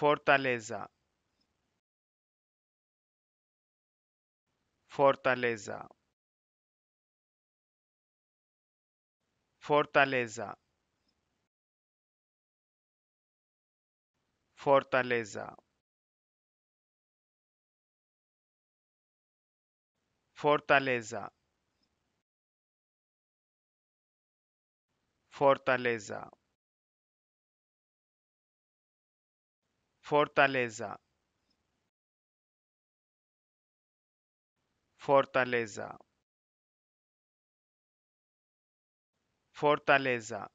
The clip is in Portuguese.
Fortaleza Fortaleza Fortaleza Fortaleza Fortaleza Fortaleza Fortaleza Fortaleza Fortaleza